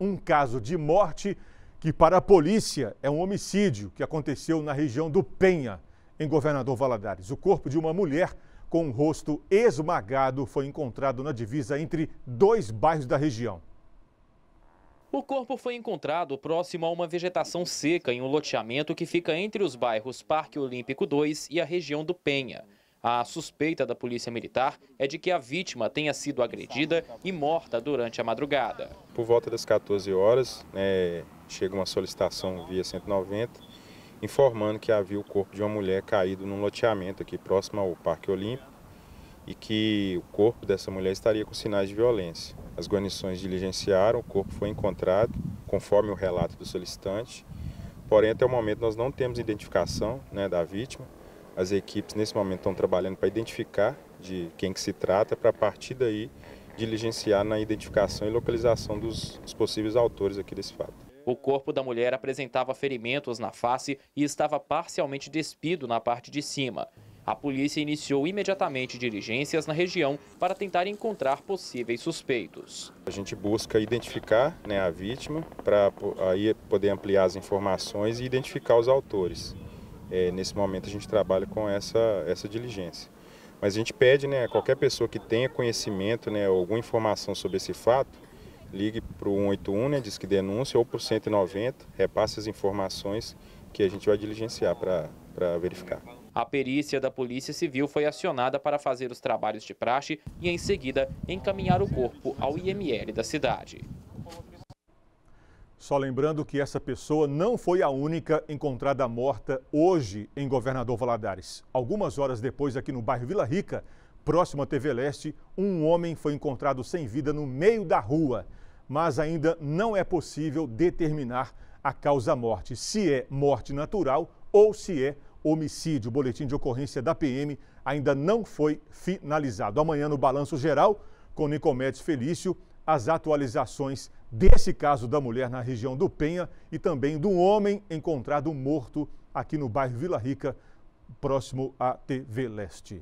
um caso de morte que, para a polícia, é um homicídio que aconteceu na região do Penha, em Governador Valadares. O corpo de uma mulher com o rosto esmagado foi encontrado na divisa entre dois bairros da região. O corpo foi encontrado próximo a uma vegetação seca em um loteamento que fica entre os bairros Parque Olímpico 2 e a região do Penha. A suspeita da polícia militar é de que a vítima tenha sido agredida e morta durante a madrugada. Por volta das 14 horas, é, chega uma solicitação via 190, informando que havia o corpo de uma mulher caído num loteamento aqui próximo ao Parque Olímpico e que o corpo dessa mulher estaria com sinais de violência. As guarnições diligenciaram, o corpo foi encontrado, conforme o relato do solicitante, porém até o momento nós não temos identificação né, da vítima, as equipes nesse momento estão trabalhando para identificar de quem que se trata, para a partir daí diligenciar na identificação e localização dos, dos possíveis autores aqui desse fato. O corpo da mulher apresentava ferimentos na face e estava parcialmente despido na parte de cima. A polícia iniciou imediatamente diligências na região para tentar encontrar possíveis suspeitos. A gente busca identificar né, a vítima para aí poder ampliar as informações e identificar os autores é, nesse momento a gente trabalha com essa, essa diligência. Mas a gente pede né, a qualquer pessoa que tenha conhecimento, né, alguma informação sobre esse fato, ligue para o 181, né, diz que denúncia, ou para o 190, repasse as informações que a gente vai diligenciar para verificar. A perícia da Polícia Civil foi acionada para fazer os trabalhos de praxe e, em seguida, encaminhar o corpo ao IML da cidade. Só lembrando que essa pessoa não foi a única encontrada morta hoje em Governador Valadares. Algumas horas depois, aqui no bairro Vila Rica, próximo à TV Leste, um homem foi encontrado sem vida no meio da rua. Mas ainda não é possível determinar a causa-morte, se é morte natural ou se é homicídio. O boletim de ocorrência da PM ainda não foi finalizado. Amanhã, no Balanço Geral, com Nicomedes Felício, as atualizações desse caso da mulher na região do Penha e também do homem encontrado morto aqui no bairro Vila Rica, próximo à TV Leste.